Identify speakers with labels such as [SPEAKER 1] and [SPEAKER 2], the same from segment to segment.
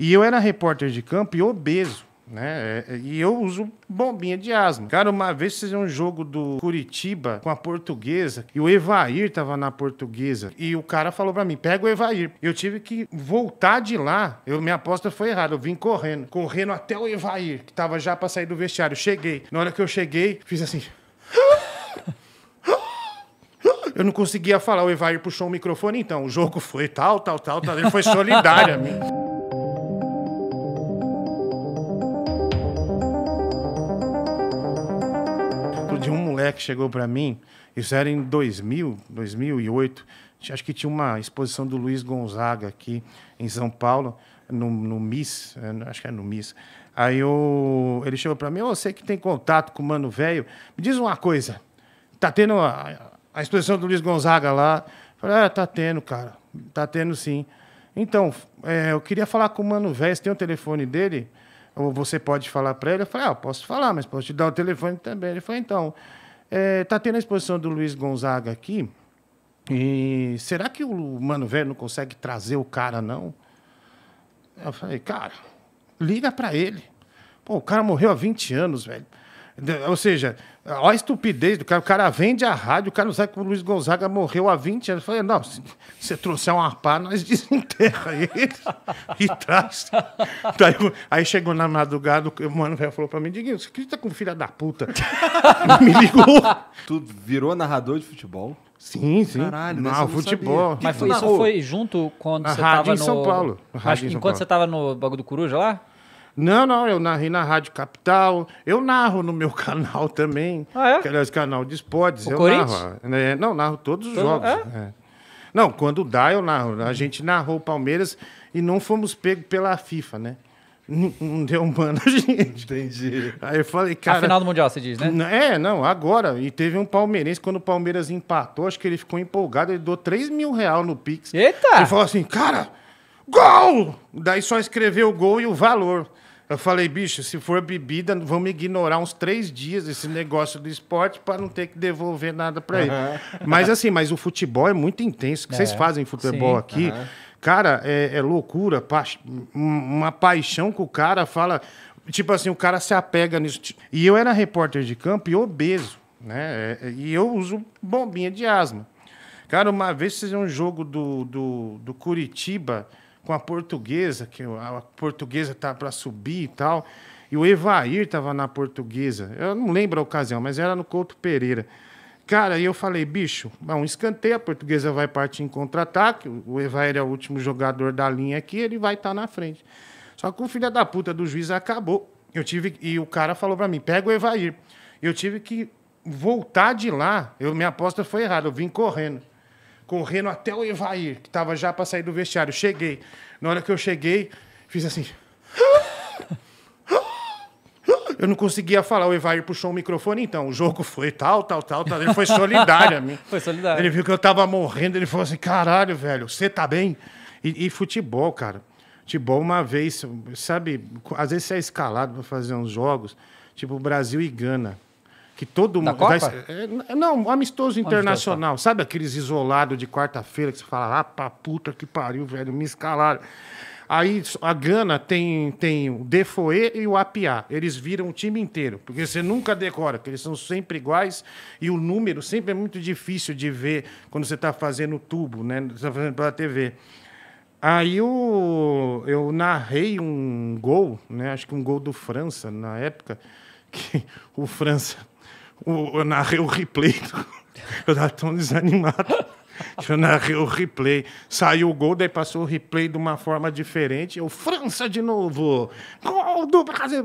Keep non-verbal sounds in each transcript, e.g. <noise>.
[SPEAKER 1] E eu era repórter de campo e obeso. Né? É, e eu uso bombinha de asma. Cara, uma vez fiz um jogo do Curitiba com a portuguesa e o Evair tava na portuguesa. E o cara falou para mim: pega o Evair. Eu tive que voltar de lá. Eu, minha aposta foi errada. Eu vim correndo, correndo até o Evair, que tava já pra sair do vestiário. Cheguei. Na hora que eu cheguei, fiz assim. Eu não conseguia falar, o Evair puxou o microfone, então. O jogo foi tal, tal, tal, tal. Ele foi solidário a mim. moleque chegou para mim, isso era em 2000, 2008, acho que tinha uma exposição do Luiz Gonzaga aqui em São Paulo, no, no MIS, é, acho que era no MIS. Aí eu, ele chegou para mim, oh, você que tem contato com o Mano Velho, me diz uma coisa, tá tendo a, a exposição do Luiz Gonzaga lá? Eu falei, ah, tá tendo, cara, tá tendo sim. Então, é, eu queria falar com o Mano Velho, você tem o telefone dele? Ou você pode falar para ele? Eu falei, ah, eu posso falar, mas posso te dar o telefone também. Ele falou, então... Está é, tá tendo a exposição do Luiz Gonzaga aqui. E será que o Mano Velho não consegue trazer o cara, não? Eu falei, cara, liga para ele. Pô, o cara morreu há 20 anos, velho. Ou seja, olha a estupidez do cara. O cara vende a rádio, o cara não sabe que o Luiz Gonzaga morreu há 20 anos. Eu falei, não, se você trouxer um arpá, nós <laughs> desenterra ele e traz. aí, chegou na madrugada, o mano velho falou pra mim, Diguinho, você acredita com filha da puta? <laughs> Me ligou. Tu virou narrador de futebol? Sim, sim. Caralho, não, futebol. Mas foi, isso foi junto quando a você rádio em no... São Paulo. Rádio Mas enquanto Paulo. você estava no Bagulho do Coruja lá? Não, não, eu narrei na Rádio Capital, eu narro no meu <laughs> canal também. Ah, é? Aqueles canal de esportes, o eu narro. É, né, não, narro todos os Todo... jogos. É? é? Não, quando dá, eu narro. A gente narrou o Palmeiras e não fomos pegos pela FIFA, né? Não deu mano <laughs> a gente. Entendi. Aí eu falei, cara. A final do Mundial, você diz, né? É, não, agora. E teve um palmeirense, quando o Palmeiras empatou, acho que ele ficou empolgado, ele deu 3 mil reais no Pix. Eita! Ele falou assim, cara, gol! Daí só escreveu o gol e o valor. Eu falei, bicho, se for bebida, vamos ignorar uns três dias esse negócio do esporte para não ter que devolver nada para ele. Uhum. Mas assim, mas o futebol é muito intenso. O que é. vocês fazem futebol Sim. aqui? Uhum. Cara, é, é loucura, pa uma paixão que o cara fala. Tipo assim, o cara se apega nisso. E eu era repórter de campo e obeso, né? É, é, e eu uso bombinha de asma. Cara, uma vez fiz um jogo do, do, do Curitiba com a portuguesa, que a portuguesa tá para subir e tal. E o Evair tava na portuguesa. Eu não lembro a ocasião, mas era no Couto Pereira. Cara, e eu falei, bicho, um escanteio, a portuguesa vai partir em contra-ataque, o Evair é o último jogador da linha aqui, ele vai estar tá na frente. Só que o filho da puta do juiz acabou. Eu tive e o cara falou para mim, pega o Evair. Eu tive que voltar de lá. Eu minha aposta foi errada, eu vim correndo correndo até o Evair, que estava já para sair do vestiário. Cheguei. Na hora que eu cheguei, fiz assim. Eu não conseguia falar. O Evair puxou o microfone, então. O jogo foi tal, tal, tal, tal. Ele foi solidário a mim. <laughs> Foi solidário. Ele viu que eu tava morrendo. Ele falou assim: caralho, velho, você tá bem? E, e, futebol, cara. Futebol, uma vez, sabe? Às vezes você é escalado para fazer uns jogos, tipo Brasil e Gana que todo mundo. Vai... É, não, amistoso internacional. Sabe aqueles isolados de quarta-feira que você fala, ah, pra puta que pariu, velho, me escalaram. Aí a Gana tem, tem o Defoe e o Apiá. Eles viram o time inteiro, porque você nunca decora, porque eles são sempre iguais e o número sempre é muito difícil de ver quando você está fazendo tubo, né? Você está fazendo pela TV. Aí eu, eu narrei um gol, né? acho que um gol do França na época, <laughs> que o França o, eu narrei o replay. Do... Eu estava tão desanimado. que eu narrei o replay. Saiu o gol, daí passou o replay de uma forma diferente. Eu, França de novo! Gol do Brasil!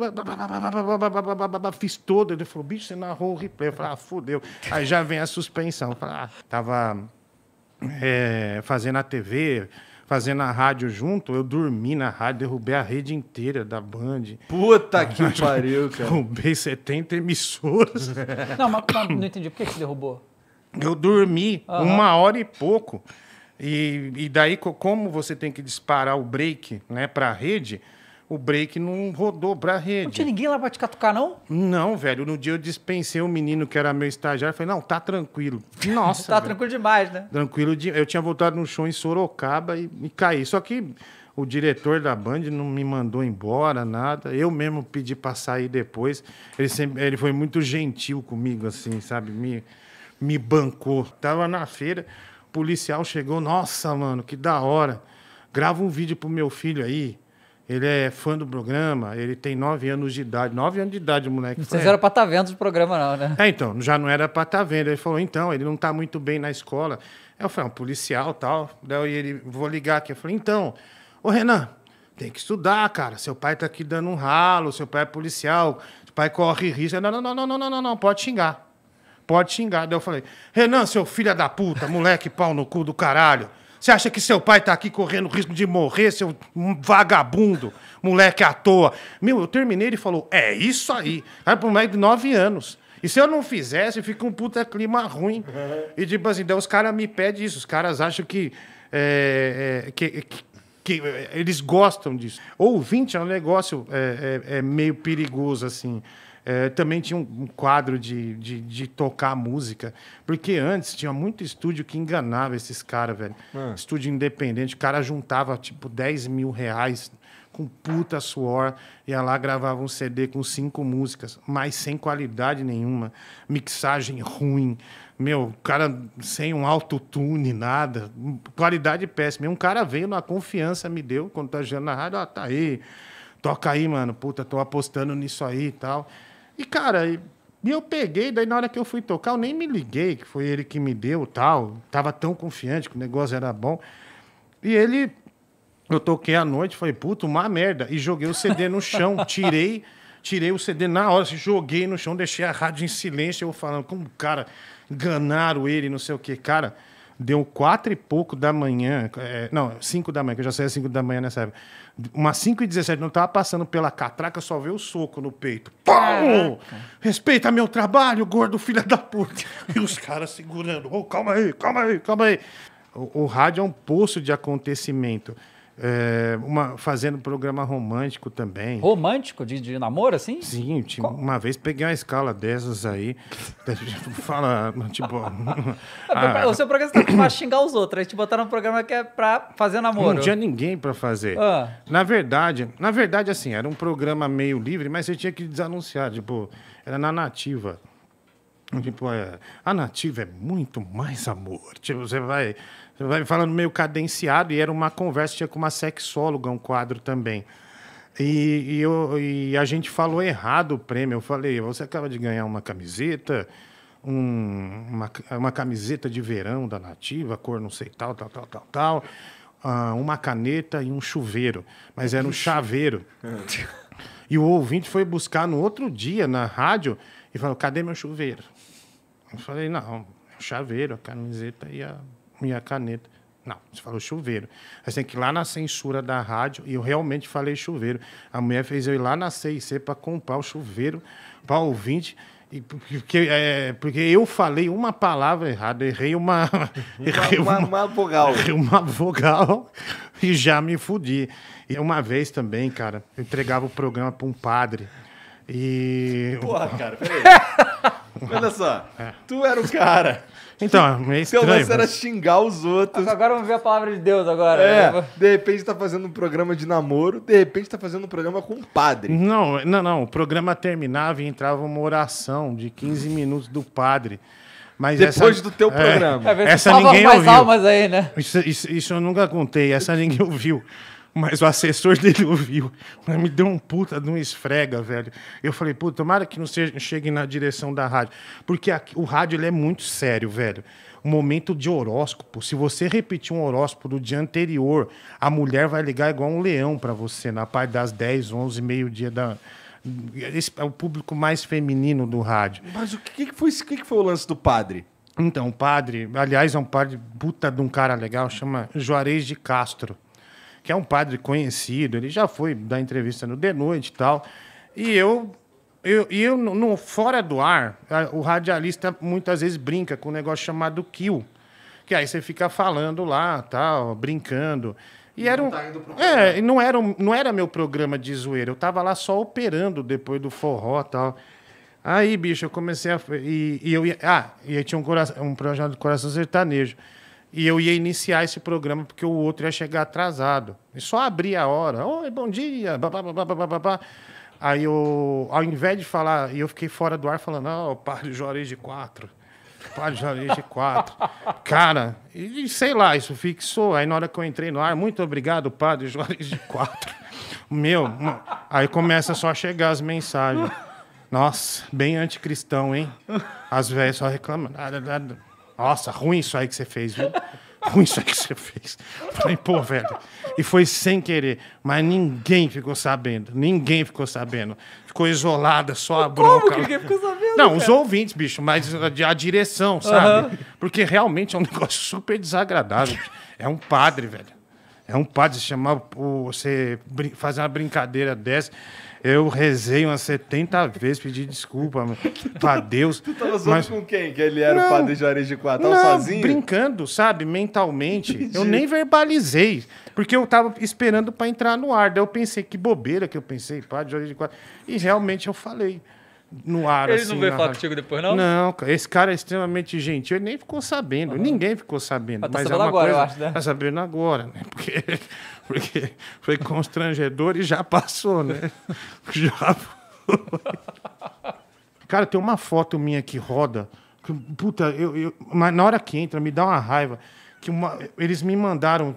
[SPEAKER 1] Fiz todo. Ele falou, bicho, você narrou o replay. Eu falei, ah, fudeu. Aí já vem a suspensão. Eu falei, ah, tava é, fazendo a TV fazendo a rádio junto, eu dormi na rádio, derrubei a rede inteira da Band. Puta <laughs> que pariu, cara. Derrubei 70 emissoras. <laughs> Não, mas não entendi. Por que você derrubou? Eu dormi uhum. uma hora e pouco. E, e daí, como você tem que disparar o break né, para a rede, o break não rodou pra rede. Não tinha ninguém lá pra te catucar, não? Não, velho. No dia eu dispensei um menino que era meu estagiário. Falei, não, tá tranquilo. <laughs> Nossa. tá velho. tranquilo demais, né? Tranquilo. De... Eu tinha voltado no show em Sorocaba e, e caí. Só que o diretor da Band não me mandou embora, nada. Eu mesmo pedi para sair depois. Ele, sempre, ele foi muito gentil comigo, assim, sabe? Me, me bancou. Tava na feira, o policial chegou. Nossa, mano, que da hora. Grava um vídeo pro meu filho aí. Ele é fã do programa, ele tem nove anos de idade. Nove anos de idade, moleque. Vocês eram para estar tá vendo o programa, não, né? É, então, já não era para estar tá vendo. Ele falou, então, ele não está muito bem na escola. Eu falei, ah, um policial tal. Daí ele, vou ligar aqui. Eu falei, então, ô Renan, tem que estudar, cara. Seu pai está aqui dando um ralo, seu pai é policial, seu pai corre risco. Não, não, não, não, não, não, não, pode xingar. Pode xingar. Daí eu falei, Renan, seu filho da puta, moleque pau no cu do caralho. Você acha que seu pai tá aqui correndo risco de morrer, seu vagabundo, moleque à toa? Meu, eu terminei, ele falou: é isso aí. Aí pro moleque de nove anos. E se eu não fizesse, fica um puta clima ruim. E tipo assim, então os caras me pedem isso, os caras acham que, é, é, que, que que é, eles gostam disso. Ouvinte é um negócio é, é, é meio perigoso, assim. É, também tinha um quadro de, de, de, tocar música. Porque antes tinha muito estúdio que enganava esses caras, velho. Ah. Estúdio independente, o cara juntava tipo 10 mil reais com puta suor, ia lá, gravava um CD com cinco músicas, mas sem qualidade nenhuma, mixagem ruim, meu, cara sem um autotune, nada, qualidade péssima. E um cara veio na confiança, me deu, contagiando tá na rádio, ó, ah, tá aí, toca aí, mano, puta, tô apostando nisso aí e tal. E, cara, e eu peguei, daí na hora que eu fui tocar, eu nem me liguei, que foi ele que me deu tal. Tava tão confiante que o negócio era bom. E ele. Eu toquei à noite, falei, puta, uma merda. E joguei o CD no chão, <laughs> tirei, tirei o CD na hora, assim, joguei no chão, deixei a rádio em silêncio, eu falando, como, cara, enganaram ele, não sei o que, cara deu quatro e pouco da manhã, é, não, cinco da manhã, que eu já às é cinco da manhã nessa né, época. Umas 5 e 17 não tava passando pela catraca, só veio o soco no peito. Pau! Respeita meu trabalho, gordo filha da puta. E os caras segurando. Oh, calma aí, calma aí, calma aí. O, o rádio é um poço de acontecimento. É, uma, fazendo programa romântico também. Romântico? De, de namoro, assim? Sim, tipo, uma vez peguei uma escala dessas aí. <laughs> fala, <laughs> tipo. <laughs> o seu programa você tá pra xingar os outros. Aí te botaram um programa que é pra fazer namoro. Não tinha ninguém pra fazer. Ah. Na verdade, na verdade, assim, era um programa meio livre, mas você tinha que desanunciar. Tipo, era na nativa. Tipo, a, é, a nativa é muito mais amor. Tipo, você vai vai me falando meio cadenciado, e era uma conversa, tinha com uma sexóloga, um quadro também. E, e, eu, e a gente falou errado o prêmio. Eu falei, você acaba de ganhar uma camiseta, um, uma, uma camiseta de verão da Nativa, cor não sei tal, tal, tal, tal, tal, uh, uma caneta e um chuveiro. Mas era um chaveiro. É. e o ouvinte foi buscar no outro dia na rádio e falou, cadê meu chuveiro? Eu falei, não, é chaveiro, a camiseta e a minha caneta. Não, você falou chuveiro. Aí você tem que ir lá na censura da rádio, e eu realmente falei chuveiro. A mulher fez eu ir lá na CIC para comprar o chuveiro para ouvinte. E porque, é, porque eu falei uma palavra errada, errei uma. <laughs> errei uma, uma, uma, vogal. Errei uma vogal <laughs> e já me fudi. E uma vez também, cara, eu entregava o programa para um padre. E. Porra, cara, peraí. Olha só, é. tu era o cara. Então, é Seu lance <laughs> era xingar os outros. Agora vamos ver a palavra de Deus agora. É, né? de repente tá fazendo um programa de namoro, de repente tá fazendo um programa com um padre. Não, não, não. O programa terminava e entrava uma oração de 15 minutos do padre. Mas Depois essa, do teu é, programa. É, essa ninguém mais ouviu. almas aí, né? Isso, isso, isso eu nunca contei. Essa ninguém <laughs> ouviu. Mas o assessor <laughs> dele ouviu. Mas me deu um puta de um esfrega, velho. Eu falei, puta tomara que não seja, chegue na direção da rádio. Porque a, o rádio ele é muito sério, velho. O momento de horóscopo. Se você repetir um horóscopo do dia anterior, a mulher vai ligar igual um leão para você, na parte das 10, 11, meio-dia da, esse é o público mais feminino do rádio. Mas o que, que foi, o que foi o lance do padre? Então, o padre, aliás, é um padre puta de um cara legal, chama Juarez de Castro que é um padre conhecido, ele já foi dar entrevista no De Noite e tal. E eu, eu, eu no, fora do ar, o radialista muitas vezes brinca com um negócio chamado kill. Que aí você fica falando lá, tal, brincando. E era um, tá é, não era um, não era meu programa de zoeira. Eu tava lá só operando depois do forró e tal. Aí, bicho, eu comecei a e, e eu ia, ah, e aí tinha um coração, um projeto de coração sertanejo e eu ia iniciar esse programa porque o outro ia chegar atrasado. E só abria a hora. Oi, bom dia. Aí eu, ao invés de falar, eu fiquei fora do ar falando, não ah, oh, padre Juarez de quatro. Padre Juarez de quatro. Cara, e, sei lá, isso fixou. Aí na hora que eu entrei no ar, muito obrigado, padre Juarez de quatro. Meu, aí começa só a chegar as mensagens. Nossa, bem anticristão, hein? As velhas só reclamam. Nossa, ruim isso aí que você fez, viu? ruim isso aí que você fez. Falei, pô, velho. E foi sem querer. Mas ninguém ficou sabendo. Ninguém ficou sabendo. Ficou isolada, só a bronca. Como que ninguém ficou sabendo? Não, cara? os ouvintes, bicho, mas a, a direção, sabe? Uhum. Porque realmente é um negócio super desagradável. É um padre, velho. É um padre, chamar, você fazer uma brincadeira dessa. Eu rezei umas 70 vezes, pedi desculpa <laughs> tá- pra Deus. Tu tava tá zoando mas... com quem? Que ele era não, o padre Juarez de Quatro? Tava tá não, sozinho? brincando, sabe? Mentalmente. Entendi. <laughs> Eu nem verbalizei. Porque eu tava esperando para entrar no ar. Daí eu pensei, que bobeira que eu pensei, padre Juarez de Quatro. E realmente eu falei no ar. Ele assim, não veio falar contigo depois, não? Não, esse cara é extremamente gentil. Ele nem ficou sabendo. Uhum. Ninguém ficou sabendo. tá mas é sabendo é uma agora, coisa, eu acho, né? Tá sabendo agora, né? Porque, <laughs> porque foi constrangedor e já passou, né? <laughs> já foi. Cara, tem uma foto minha que roda. Que, puta, eu, eu, mas na hora que entra, me dá uma raiva. Que uma, eles me mandaram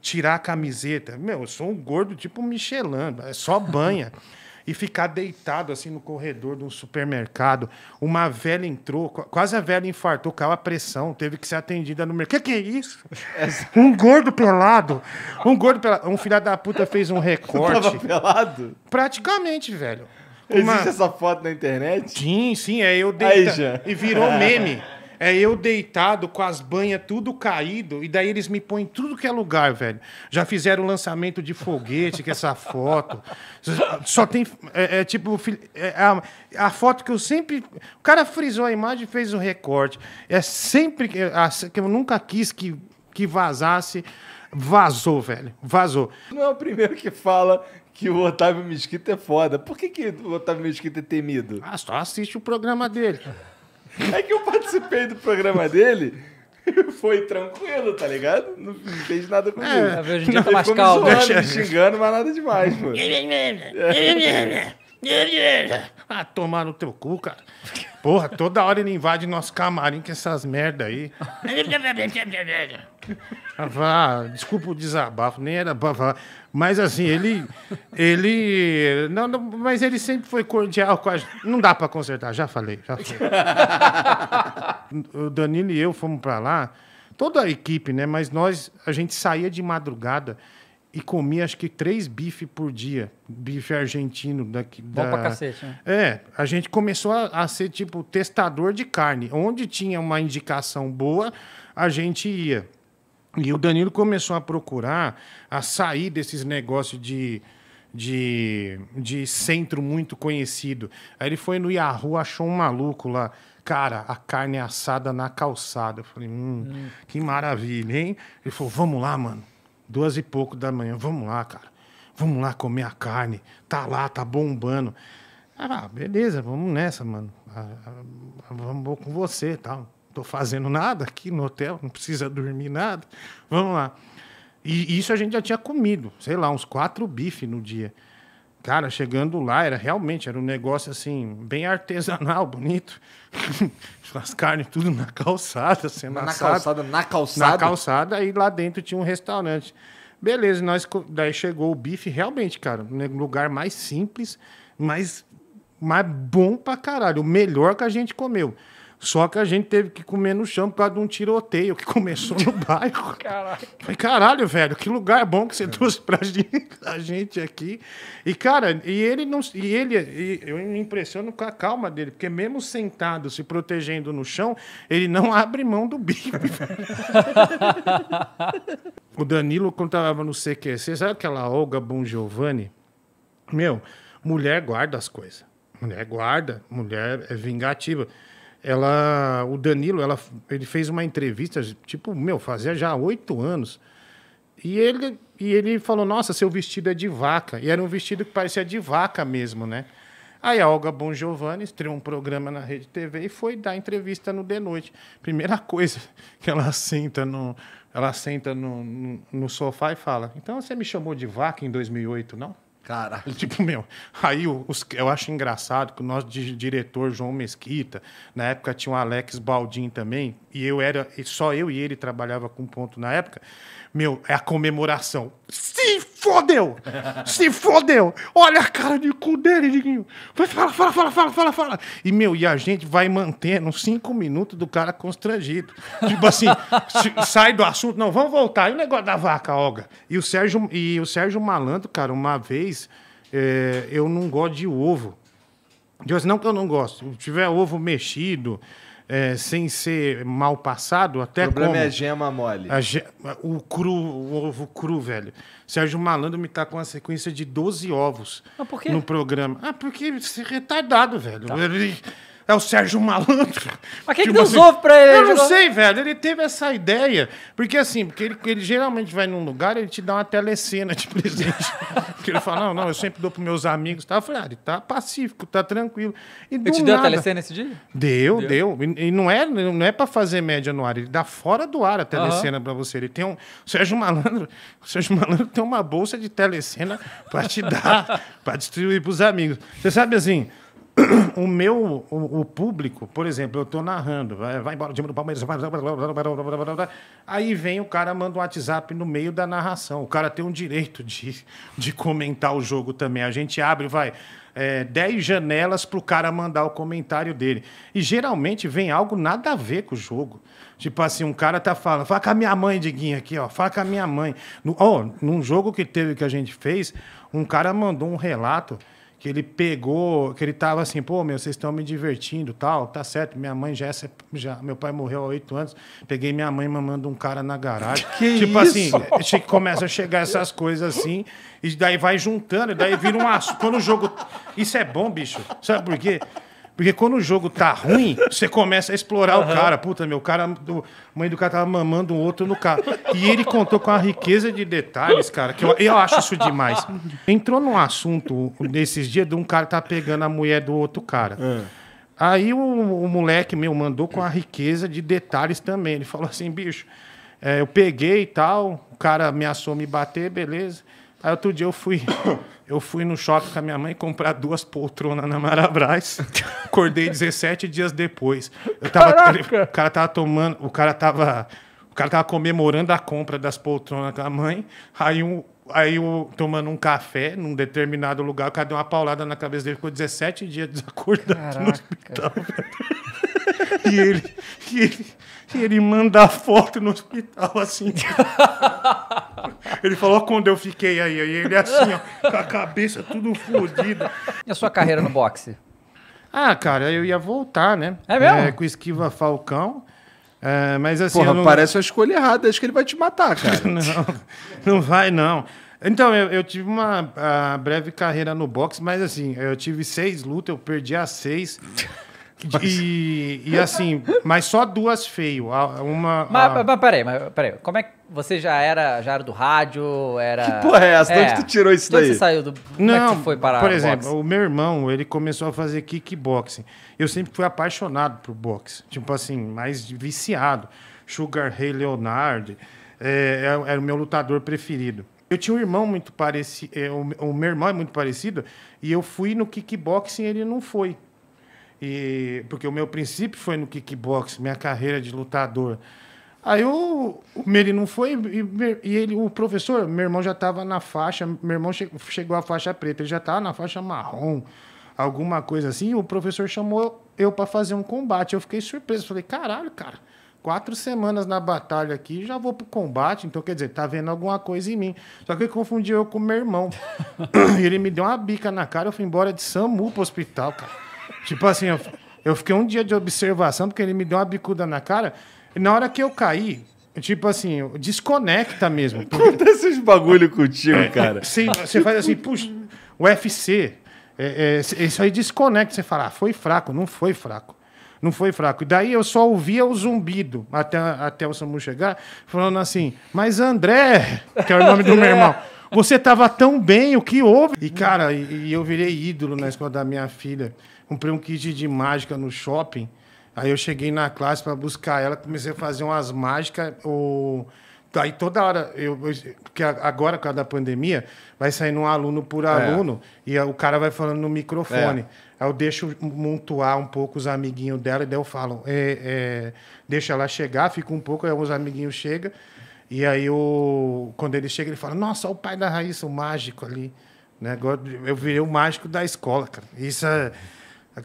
[SPEAKER 1] tirar a camiseta. Meu, eu sou um gordo tipo Michelin, é só banha. <laughs> e ficar deitado assim no corredor de um supermercado. Uma velha entrou, quase a velha infartou, caiu a pressão, teve que ser atendida no mercado. Que que é isso? <laughs> Um gordo pelado. Um gordo pelado. Um filho da puta fez um <laughs> recorte. tava pelado? Praticamente, velho. Uma... Existe essa foto na internet? Sim, sim, é eu deita e virou <laughs> meme. É eu deitado com as banhas tudo caído, e daí eles me põem tudo que é lugar, velho. Já fizeram lançamento de foguete com é essa foto. <laughs> Só tem. É, é tipo. É, é, a, a, foto que eu sempre. O cara frisou a imagem e fez o um recorte. É sempre. que eu nunca quis que, que vazasse. Vazou, velho. Vazou. Não é o primeiro que fala que o Otávio Mesquita é foda. Por que, que o Otávio Mesquita é temido? Ah, só assiste o programa dele. É que eu participei do programa dele. <laughs> Foi tranquilo, tá ligado? Não fez nada comigo. É, hoje em dia não, tá mais calmo. Me, né? zoando, me xingando, mas nada demais, mano. <laughs> ah, tomar no teu cu, cara. Porra, toda hora ele invade nosso camarim com essas merda aí. <laughs> Ah, vá, desculpa o desabafo, nem era pra falar. Mas assim, ele. Ele. Não, não, mas ele sempre foi cordial com a gente. Não dá pra consertar, já falei, já falei. o Danilo e eu fomos pra lá, toda a equipe, né? Mas nós, a gente saía de madrugada e comia acho que três bife por dia. Bife argentino daqui. Bom da... pra cacete, né? É. A gente começou a, a, ser tipo testador de carne. Onde tinha uma indicação boa, a gente ia. E o Danilo começou a procurar a sair desses negócios de, de, de centro muito conhecido. Aí ele foi no Yahoo, achou um maluco lá. Cara, a carne assada na calçada. Eu falei, hum, hum. que maravilha, hein? Ele falou, vamos lá, mano. Duas e pouco da manhã, vamos lá, cara. Vamos lá comer a carne. Tá lá, tá bombando. Ah, beleza, vamos nessa, mano. Ah, ah vamos com você e tal estou fazendo nada aqui no hotel, não precisa dormir nada. Vamos lá. E isso a gente já tinha comido, sei lá, uns quatro bifes no dia. Cara, chegando lá, era realmente, era um negócio assim, bem artesanal, bonito. <laughs> As carnes tudo na calçada, sendo na calçada, na calçada. Na calçada, e lá dentro tinha um restaurante. Beleza, nós daí chegou o bife, realmente, cara, um lugar mais simples, mas mas bom pra caralho, o melhor que a gente comeu. Só que a gente teve que comer no chão por causa de um tiroteio que <laughs> começou no bairro. Caralho. Falei, caralho, velho, que lugar bom que você é. <laughs> trouxe pra gente, a gente aqui. E, cara, e ele não. E ele. E eu me impressiono com a calma dele, porque mesmo sentado, se protegendo no chão, ele não <laughs> abre mão do bico. o Danilo, quando tava no CQC, sabe aquela Olga Bon Giovanni? Meu, mulher guarda as coisas. Mulher guarda, mulher é vingativa ela, o Danilo, ela, ele fez uma entrevista, tipo, meu, fazia já oito anos. E ele, e ele falou: Nossa, seu vestido é de vaca. E era um vestido que parecia de vaca mesmo, né? Aí a Olga Bon Giovanni estreou um programa na Rede TV e foi dar entrevista no De Noite. Primeira <laughs> coisa que ela senta no, ela senta no, no, no sofá e fala: Então você me chamou de vaca em 2008, não? Caralho. <laughs> Tipo, meu, aí os, eu acho engraçado que o nosso diretor João Mesquita, na época tinha o Alex Baldin também, e eu era, só eu e ele trabalhava com ponto na época. Meu, é a comemoração. Se fodeu! Se fodeu! Olha a cara de cu dele, Diguinho. Fala, fala, fala, fala, fala, fala. E, meu, e a gente vai mantendo cinco minutos do cara constrangido. Tipo assim, <laughs> sai do assunto. Não, vamos voltar. E o negócio da vaca, Olga? E o Sérgio, e o Sérgio Malandro, cara, uma vez é, eu não gosto de ovo. Assim, não que eu não gosto. Se tiver ovo mexido, é, sem ser mal passado, até como. O problema como. é a gema mole. A ge... o, cru, o ovo cru, velho. Sérgio Malandro me tá com uma sequência de 12 ovos Mas por quê? no programa. Ah, porque você é retardado, velho. Tá é o Sérgio Malandro. <laughs> Mas quem que tipo deu assim, pra ele? Eu não sei, velho. Ele teve essa ideia. Porque assim, porque ele, ele geralmente vai num lugar ele te dá uma telecena de <laughs> presente. porque ele fala, não, não, eu sempre dou pros meus amigos. Tá? Eu falei, ah, ele tá pacífico, tá tranquilo. E ele te nada, deu a telecena esse dia? Deu, deu. deu. E, e, não é, não é pra fazer média no ar. Ele dá fora do ar a telecena uhum. pra você. Ele tem um... Sérgio Malandro, <laughs> Sérgio Malandro tem uma bolsa de telecena pra te dar, pra distribuir pros amigos. Você sabe assim... <coughs> o meu, o, o, público, por exemplo, eu estou narrando, vai, vai embora o time do Palmeiras, vai, blá, blá, blá, aí vem o cara manda um WhatsApp no meio da narração. O cara tem um direito de, <laughs> de comentar o jogo também. A gente abre, vai, é, 10 janelas para o cara mandar o comentário dele. E geralmente vem algo nada a ver com o jogo. Tipo assim, um cara tá falando, fala com a minha mãe, Diguinho, aqui, ó, fala com a minha mãe. No, ó, num jogo que teve que a gente fez, um cara mandou um relato que ele pegou, que ele tava assim, pô, meu, vocês estão me divertindo, tal, tá certo, minha mãe já, é já meu pai morreu há oito anos, peguei minha mãe mamando um cara na garagem. Que tipo assim, isso? assim, começa a chegar essas coisas assim, e daí vai juntando, e daí vira um asco Quando o jogo. Isso é bom, bicho. Sabe por quê? Porque quando o jogo tá ruim, <laughs> você começa a explorar uhum. o cara. Puta, meu, cara, do, mãe do cara tava mamando um outro no carro. E ele contou com a riqueza de detalhes, cara, que eu, eu acho isso demais. Entrou num assunto nesses dias de um cara tá pegando a mulher do outro cara. Uhum. Aí o, o, moleque meu mandou com a riqueza de detalhes também. Ele falou assim, bicho, é, eu peguei e tal, o cara ameaçou me bater, beleza. Aí outro dia eu fui, <coughs> eu fui no shopping com a minha mãe comprar duas poltronas na Marabras. <laughs> Acordei 17 dias depois. Eu tava, O cara tava tomando, o cara tava, o cara tava comemorando a compra das poltronas com a mãe. Aí um, aí eu, tomando um café num determinado lugar, o cara deu uma paulada na cabeça dele, ficou 17 dias desacordado Caraca. no hospital. <laughs> e ele, e ele, e ele manda foto no hospital assim. <laughs> Ele falou quando eu fiquei aí. Aí ele é assim, ó, com a cabeça tudo fodida. E a sua carreira no boxe? Ah, cara, eu ia voltar, né? É mesmo? É, com esquiva Falcão. É, mas assim. Porra, não... parece uma escolha errada. Acho que ele vai te matar, cara. <laughs> não, não vai, não. Então, eu, eu tive uma ah, breve carreira no boxe, mas assim, eu tive seis lutas, eu perdi as seis. E, e, assim, mas só duas feio. Uma. Mas, a... mas peraí, mas peraí. Como é que. Você já era, já era do rádio? Era... Que porra é essa? É. De onde é. tu tirou isso daí? Você saiu do. É não, é foi parar por exemplo, boxe? o meu irmão, ele começou a fazer kickboxing. Eu sempre fui apaixonado por boxe. Tipo assim, mais viciado. Sugar Ray Leonard é, é, era o meu lutador preferido. Eu tinha um irmão muito parecido. o meu irmão é muito parecido. E eu fui no kickboxing e ele não foi. E, porque o meu princípio foi no kickbox, minha carreira de lutador. Aí o, o Meri não foi e, e, ele, o professor, meu irmão já estava na faixa, meu irmão che, chegou à faixa preta, ele já estava na faixa marrom, alguma coisa assim. E o professor chamou eu para fazer um combate. Eu fiquei surpreso, falei, caralho, cara, quatro semanas na batalha aqui, já vou pro combate, então quer dizer, tá vendo alguma coisa em mim. Só que ele confundiu eu com meu irmão. <coughs> ele me deu uma bica na cara, eu fui embora de SAMU pro hospital, cara tipo assim, eu, eu fiquei um dia de observação, porque ele me deu uma bicuda na cara. E na hora que eu caí, Tipo assim, desconecta mesmo. Porque... Acontece esses bagulho contigo, é, cara. Você, você faz assim, puxa, UFC. É, é, isso aí desconecta. Você fala, ah, foi fraco, não foi fraco. Não foi fraco. E daí eu só ouvia o zumbido até, até o Samu chegar, falando assim, mas André, que era é o nome do meu é. irmão, você tava tão bem, o que houve? E, cara, e, e eu virei ídolo na escola da minha filha comprei um kit de mágica no shopping. Aí eu cheguei na classe para buscar ela, comecei a fazer umas mágicas. o Aí toda hora, eu, eu, porque agora, por causa da pandemia, vai saindo um aluno por é. aluno é. e o cara vai falando no microfone. É. Aí eu deixo montuar um pouco os amiguinhos dela, e daí eu falo, é, é deixa ela chegar, fica um pouco, aí os amiguinhos chegam. E aí, eu, quando ele chega, ele fala: Nossa, o pai da Raíssa, o mágico ali. Né? Agora eu virei o mágico da escola, cara. Isso é.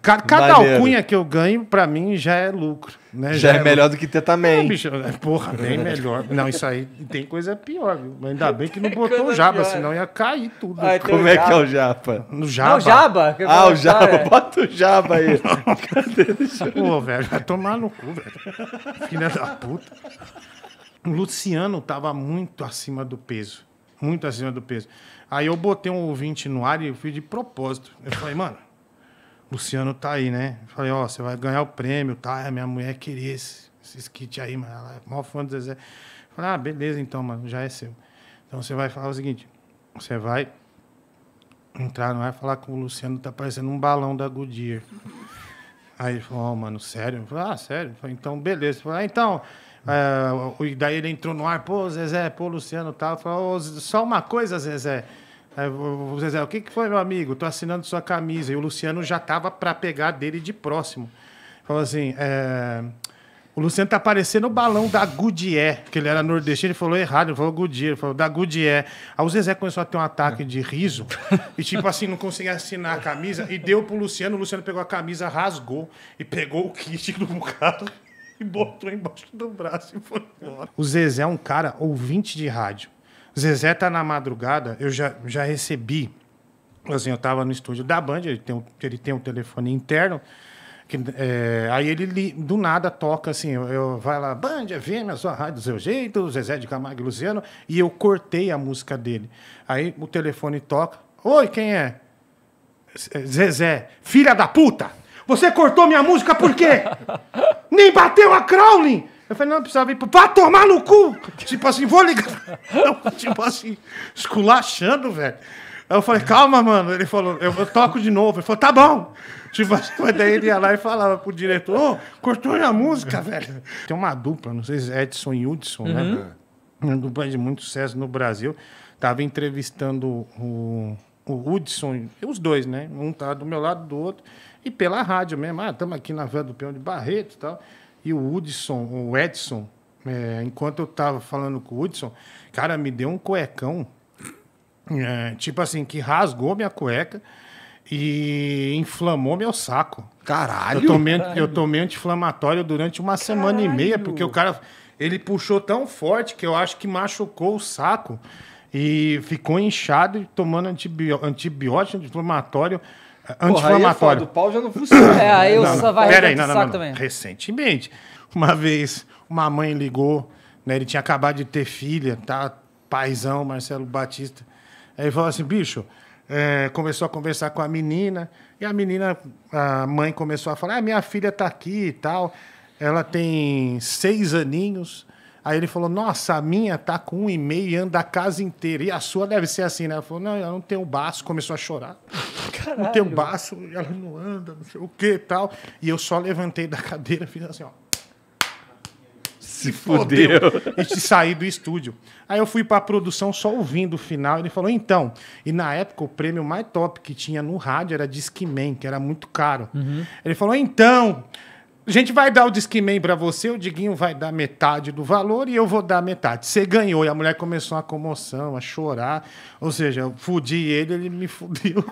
[SPEAKER 1] Cada Maneiro. alcunha que eu ganho, para mim, já é lucro. Né? Já, já é, é, melhor lucro. do que ter também. Não, é, bicho, é, porra, bem melhor. Não, isso aí tem coisa pior, viu? Mas ainda bem que não <laughs> botou o jaba, pior. senão ia cair tudo. Como é que é o jaba? No jaba. Não, jaba ah, o jaba. É. Bota o jaba aí. <laughs> Cadê? Pô, velho, vai tomar no cu, velho. Filha da puta. O Luciano tava muito acima do peso. Muito acima do peso. Aí eu botei um ouvinte no ar e eu fiz de propósito. Eu falei, mano Luciano tá aí, né? Falei, ó, oh, você vai ganhar o prêmio, tá? É a minha mulher queria esse, esses kits aí, mas Ela é mó fã do Zezé. Falei, ah, beleza então, mano, já é seu. Então você vai falar o seguinte: você vai entrar, não vai falar com o Luciano, tá parecendo um balão da Goodyear. Aí ele falou, oh, mano, sério? Eu falei, ah, sério? falei, então, beleza. Eu falei, ah, então. É, e daí ele entrou no ar, pô, Zezé, pô, Luciano tal. Falou, oh, só uma coisa, Zezé. Aí o Zezé, o que, que foi, meu amigo? Tô assinando sua camisa. E o Luciano já tava para pegar dele de próximo. Falou assim: é... o Luciano tá parecendo o balão da Goodyear, que ele era nordestino, ele falou errado, ele falou Goodyear, ele falou da Goodyear. Aí o Zezé começou a ter um ataque de riso e, tipo assim, não conseguia assinar a camisa e deu pro Luciano. O Luciano pegou a camisa, rasgou e pegou o kit do bocado <laughs> e botou embaixo do braço e foi embora. O Zezé é um cara ouvinte de rádio. Zezé tá na madrugada, eu já, já recebi. Assim, eu estava no estúdio da Band, ele tem um, ele tem um telefone interno. Que, é, aí ele do nada toca assim, eu, eu vai lá, Band, vem a sua rádio do seu jeito, Zezé de Camargo e Luciano, e eu cortei a música dele. Aí o telefone toca, oi, quem é? Zezé, filha da puta! Você cortou minha música por quê? <laughs> Nem bateu a Crowley! Eu falei, não, precisava ir pro. Vá tomar no cu! tipo assim, vou ligar. Eu, <laughs> tipo assim, esculachando, velho. Aí eu falei, calma, mano. Ele falou, eu, eu toco de novo. Ele falou, tá bom. Tipo assim, mas daí ele ia lá e falava pro diretor, ô, oh, cortou a música, velho. Tem uma dupla, não sei se é Edson e Hudson, né? uhum. né? Uma dupla de muito sucesso no Brasil. Tava entrevistando o, o Hudson, os dois, né? Um tá do meu lado do outro. E pela rádio mesmo, ah, estamos aqui na Vela do Peão de Barreto e tal. E o Hudson, o Edson, é, enquanto eu tava falando com o Hudson, cara, me deu um cuecão. É, tipo assim, que rasgou minha cueca e inflamou meu saco. Caralho! Eu tomei, caralho. Eu tomei anti-inflamatório durante uma caralho. semana e meia, porque o cara ele puxou tão forte que eu acho que machucou o saco e ficou inchado e tomando antibiótico, antibiótico anti-inflamatório. É anti-inflamatório. do pau já não funciona. É, aí eu não, só vai Pera aí, não, não, não, também. Recentemente, uma vez, uma mãe ligou, né? Ele tinha acabado de ter filha, tá? Paizão, Marcelo Batista. Aí ele falou assim, bicho, é, começou a conversar com a menina, e a menina, a mãe começou a falar, ah, minha filha tá aqui e tal, ela tem seis aninhos, Aí ele falou: Nossa, a minha tá com um e-mail e anda a casa inteira. E a sua deve ser assim, né? Ela falou: Não, ela não tem o baço. Começou a chorar. Caralho. Não tem o baço, ela não anda, não sei o que e tal. E eu só levantei da cadeira e fiz assim: Ó. Se fodeu! E te saí do estúdio. Aí eu fui para a produção só ouvindo o final. Ele falou, então. E na época o prêmio mais top que tinha no rádio era disque Man, que era muito caro. Uhum. Ele falou, então. A gente vai dar o Disque para você, o Diguinho vai dar metade do valor e eu vou dar metade. Você ganhou. E a mulher começou uma comoção, a chorar. Ou seja, eu fudi ele, ele me fudiu <laughs>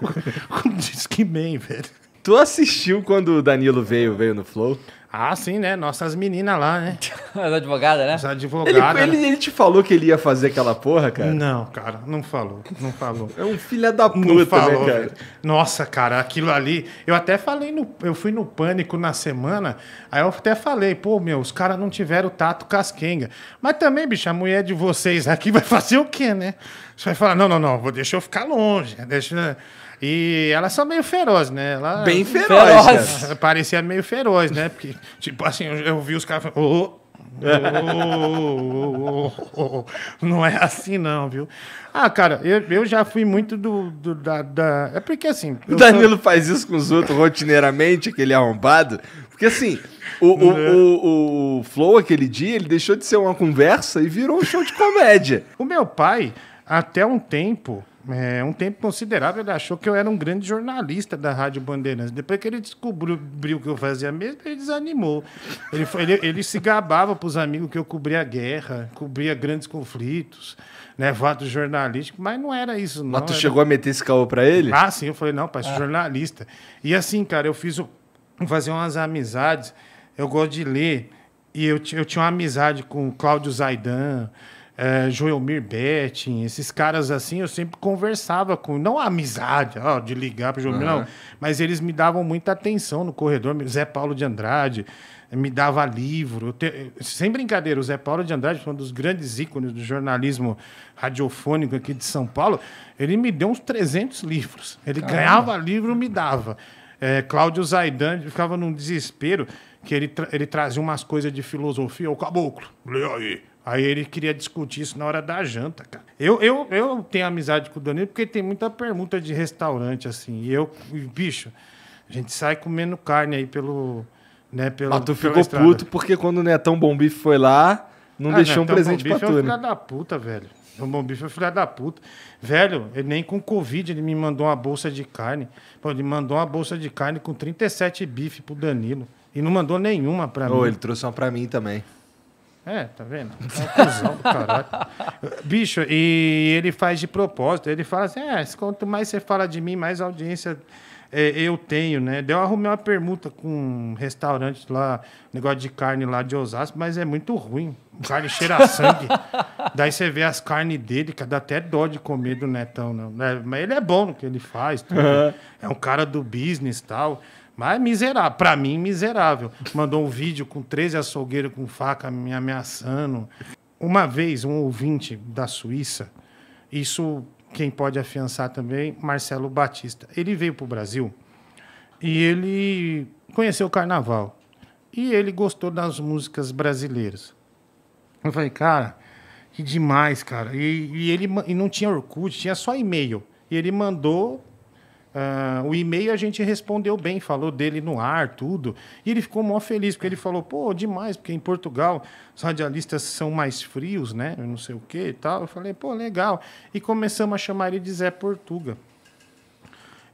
[SPEAKER 1] com o Disque velho. Tu assistiu quando o Danilo veio, veio no Flow? Ah, sim, né? Nossas meninas lá, né? <laughs> As advogadas, né? As advogadas. Ele, ele, ele, te falou que ele ia fazer aquela porra, cara? Não, cara, não falou. Não falou. É um filho da puta, não né, falou, né, cara? Nossa, cara, aquilo ali. Eu até falei, no, eu fui no pânico na semana, aí eu até falei, pô, meu, os caras não tiveram tato casquenga. Mas também, bicho, a mulher de vocês aqui <laughs> vai fazer o quê, né? Você vai falar, não, não, não, vou, deixa eu ficar longe, deixa. Eu... E elas são meio ferozes, né? Ela, Bem <laughs> feroz. feroz. Parecia meio feroz, né? Porque, tipo assim, eu, eu vi os caras falando. Oh, oh, oh, não é assim, não, viu? Ah, cara, eu, eu já fui muito do. do da, da, É porque assim. O Danilo sou... faz isso com os outros rotineiramente, aquele arrombado. Porque assim, o, o, né? o, o, Flow aquele dia, ele deixou de ser uma conversa e virou um show de comédia. O meu pai, até um tempo, é, um tempo considerável ele achou que eu era um grande jornalista da Rádio Bandeirantes. Depois que ele descobriu que eu fazia mesmo, ele desanimou. Ele, foi, ele, ele se gabava para os amigos que eu cobria guerra, cobria grandes conflitos, né, fatos jornalístico mas não era isso. Não, mas tu era... chegou a meter esse caô para ele? Ah, sim, eu falei, não, pai, sou ah. jornalista. E assim, cara, eu fiz fazer umas amizades, eu gosto de ler, e eu, eu tinha uma amizade com o Cláudio Zaidan, é, Joelmir Betting, esses caras assim, eu sempre conversava com, não a amizade, ó, de ligar para Joelmir, uhum. não, mas eles me davam muita atenção no corredor, Zé Paulo de Andrade me dava livro, te, sem brincadeira, o Zé Paulo de Andrade foi um dos grandes ícones do jornalismo radiofônico aqui de São Paulo, ele me deu uns 300 livros, ele Caramba. ganhava livro, e me dava. É, Cláudio Zaidan ficava num desespero que ele, tra ele trazia umas coisas de filosofia, o caboclo, lê aí. Aí ele queria discutir isso na hora da janta, cara. Eu, eu, eu tenho amizade com o Danilo porque tem muita permuta de restaurante, assim. E eu, bicho, a gente sai comendo carne aí pelo. Né, pelo Mas tu ficou estrada. puto porque quando o Netão Bombife foi lá, não ah, deixou Netão um presente Bombife pra tu, é um né? da puta, velho. O Bom Bife é filho da puta. Velho, ele nem com Covid ele me mandou uma bolsa de carne. Pô, ele mandou uma bolsa de carne com 37 bife pro Danilo. E não mandou nenhuma pra Ô, mim. ele trouxe uma pra mim também. É, tá vendo? É cuzão do caralho. <laughs> Bicho, e ele faz de propósito. Ele fala assim: é, quanto mais você fala de mim, mais audiência é, eu tenho, né? Deu arrumei uma permuta com um restaurante lá, negócio de carne lá de Osasco, mas é muito ruim. Carne cheira a <laughs> sangue. Daí você vê as carnes dele, que dá até dó de comer do netão, não. Né? Mas ele é bom no que ele faz. Uhum. É um cara do business tal. Mas é miserável, pra mim, miserável. Mandou um vídeo com 13 açougueiros com faca me ameaçando. Uma vez, um ouvinte da Suíça, isso quem pode afiançar também, Marcelo Batista. Ele veio para o Brasil e ele conheceu o carnaval. E ele gostou das músicas brasileiras. Eu falei, cara, que demais, cara. E, e ele e não tinha Orkut, tinha só e-mail. E ele mandou Uh, o e-mail a gente respondeu bem, falou dele no ar, tudo. E ele ficou mó feliz, porque ele falou, pô, demais, porque em Portugal os radialistas são mais frios, né? Eu não sei o que e tal. Eu falei, pô, legal. E começamos a chamar ele de Zé Portuga.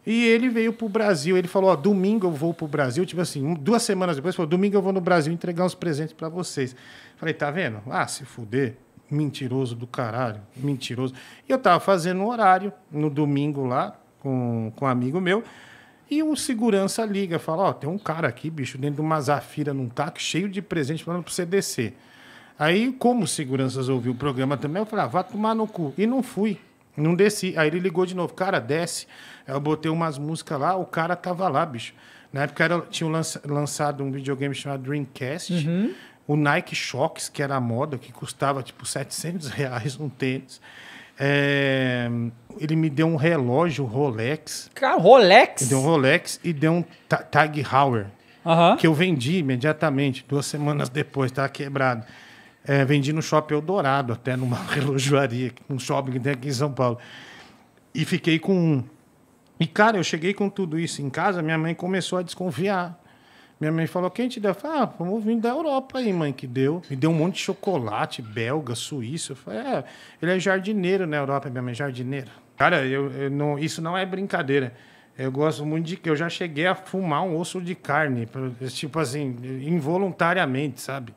[SPEAKER 1] E ele veio pro Brasil, ele falou, ó, domingo eu vou pro Brasil, tipo assim, duas semanas depois, falou, domingo eu vou no Brasil entregar uns presentes para vocês. Falei, tá vendo? Ah, se fuder, mentiroso do caralho, mentiroso. E eu tava fazendo um horário no domingo lá, com, com um amigo meu. E um segurança liga, fala: Ó, oh, tem um cara aqui, bicho, dentro de uma zafira num taco, cheio de presente, falando pra você descer. Aí, como seguranças ouviu o programa também, eu falei: ah, vá tomar no cu. E não fui. Não desci. Aí ele ligou de novo, cara, desce. Aí eu botei umas músicas lá, o cara tava lá, bicho. Na época era, tinham lançado um videogame chamado Dreamcast, uhum. o Nike Shocks, que era a moda, que custava tipo 700 reais um tênis. É, ele me deu um relógio Rolex. Cara, Rolex? deu um Rolex e deu um Tag Heuer. Uhum. Que eu vendi imediatamente, duas semanas depois, estava quebrado. É, vendi no shopping Eldorado, até numa <laughs> relojoaria, um shopping que tem aqui em São Paulo. E fiquei com um. E, cara, eu cheguei com tudo isso em casa, minha mãe começou a desconfiar. Minha mãe falou: quem te deu? Eu falei: ah, vamos vindo da Europa aí, mãe, que deu. Me deu um monte de chocolate belga, suíço. Eu falei: é, ele é jardineiro na Europa, minha mãe, é jardineiro. Cara, eu, eu não, isso não é brincadeira. Eu gosto muito de que eu já cheguei a fumar um osso de carne, tipo assim, involuntariamente, sabe?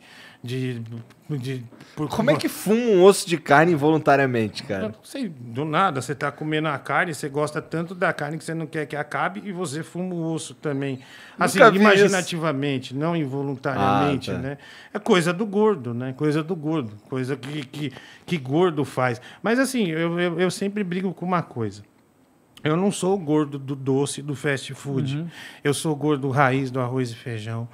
[SPEAKER 1] De, de, por, Como é que fuma um osso de carne involuntariamente, cara? Não sei, do nada. Você tá comendo a carne, você gosta tanto da carne que você não quer que acabe e você fuma o osso também. Assim, imaginativamente, isso. não involuntariamente, ah, tá. né? É coisa do gordo, né? Coisa do gordo. Coisa que, que, que gordo faz. Mas assim, eu, eu, eu sempre brigo com uma coisa. Eu não sou o gordo do doce do fast food. Uhum. Eu sou o gordo raiz do arroz e feijão.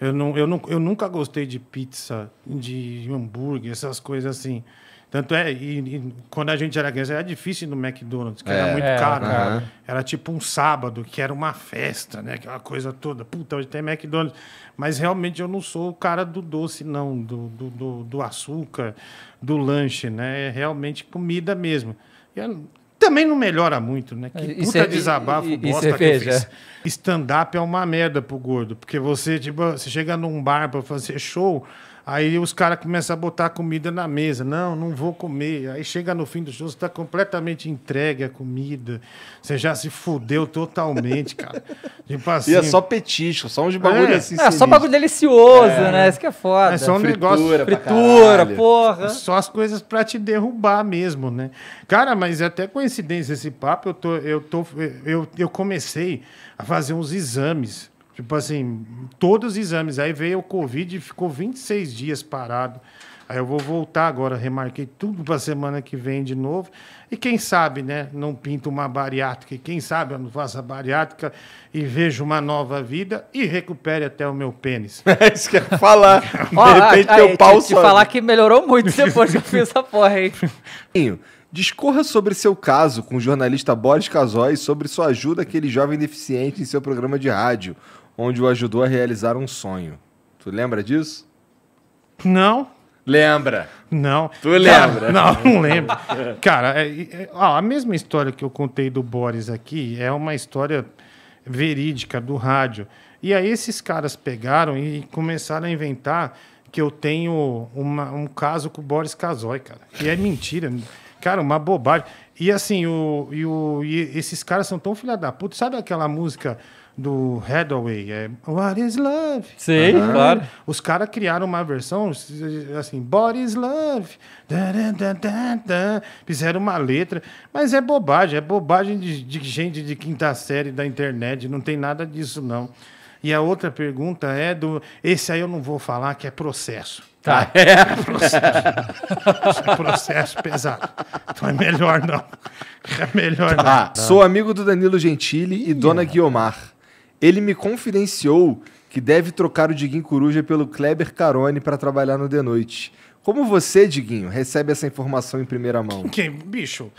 [SPEAKER 1] Eu, não, eu, não, eu nunca gostei de pizza, de hambúrguer, essas coisas assim. Tanto é, e, e, quando a gente era criança, era difícil ir no McDonald's, que é, era muito é, caro. era, né? era tipo um sábado, que era uma festa, né? Aquela coisa toda. Puta, hoje tem McDonald's. Mas realmente eu não sou o cara do doce, não, do, do, do, do açúcar, do lanche, né? É realmente comida mesmo. E eu, também não melhora muito, né? Que e é, puta cê, é- desabafo e, é bosta e que fez, Stand-up é uma merda pro gordo, porque você, tipo, você chega num bar pra fazer show, Aí os caras começam a botar comida na mesa. Não, não vou comer. Aí chega no fim do show, você está completamente entregue à comida. Você já se fudeu totalmente, cara. <laughs> Tipo assim... E é só petisco, só uns é. bagulho é, assim. É, só bagulho delicioso, é. né? Isso que é foda. É só um fritura negócio. Fritura, porra. Só as coisas para te derrubar mesmo, né? Cara, mas é até coincidência esse papo. Eu, tô, eu, tô, eu, eu comecei a fazer uns exames Tipo assim, todos os exames. Aí veio o Covid e ficou 26 dias parado. Aí eu vou voltar agora, remarquei tudo para a semana que vem de novo. E quem sabe, né? Não pinto uma bariátrica. E quem sabe eu não faço a bariátrica e vejo uma nova vida e recupere até o meu pênis. <laughs> É isso que eu ia falar. <laughs> de oh, repente, ah, teu aí, pau te, te falar que melhorou muito depois que eu fiz essa porra aí. Discorra sobre seu caso com o jornalista Boris Casoy e sobre sua ajuda àquele jovem deficiente em seu programa de rádio onde o ajudou a realizar um sonho. Tu lembra disso? Não. Lembra? Não. Tu lembra? não, não lembro. Cara, é, é, ó, a mesma história que eu contei do Boris aqui é uma história verídica do rádio. E aí esses caras pegaram e começaram a inventar que eu tenho uma, um caso com o Boris Casoy, cara. E é mentira. Cara, uma bobagem. E assim, o, e, o, e esses caras são tão filha da puta. Sabe aquela música do Hathaway, é What is Love? Sei, claro. Os caras criaram uma versão assim, Body is Love. Da, da, da, Fizeram uma letra, mas é bobagem, é bobagem de, de, gente de quinta série da internet, não tem nada disso não. E a outra pergunta é do. Esse aí eu não vou falar, que é processo. Tá, é. é processo. é processo pesado.
[SPEAKER 2] Então é melhor
[SPEAKER 1] não. É melhor tá. não. Sou amigo do Danilo Gentili e yeah. Dona é. Guiomar. Ele me confidenciou que deve trocar o Diguinho Coruja pelo Kleber Carone para trabalhar no De Noite. Como você, Diguinho, recebe essa informação em primeira mão? Quem, bicho,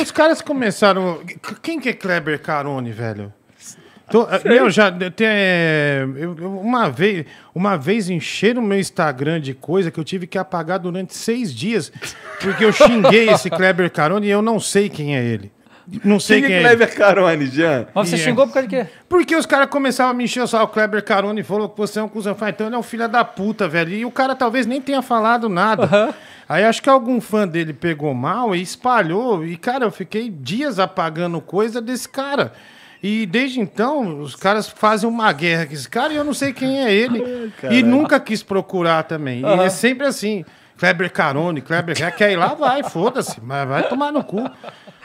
[SPEAKER 1] os caras começaram. Quem que é Kleber Carone, velho? Tô, ah, eu já até uma vez, uma vez encheram o meu Instagram de coisa que eu tive que apagar durante seis dias porque eu xinguei esse Kleber Carone e eu não sei quem é ele. Não sei quem, quem é. Kleber Carone, Jean. Mas você xingou é. por causa de quê? Porque os caras começaram a me encher o Kleber Carone falou que você é um cuzão. Falei, ah, então ele é um filho da puta, velho. E o cara talvez nem tenha falado nada. Aí acho que algum fã dele pegou mal e espalhou. E, cara, eu fiquei dias apagando coisa desse cara. E desde então, os caras fazem uma guerra com esse cara e eu não sei quem é ele. E nunca quis procurar também. E é sempre assim. Kleber Carone, Kleber... Quer ir lá? Vai, foda-se. Mas vai tomar no cu.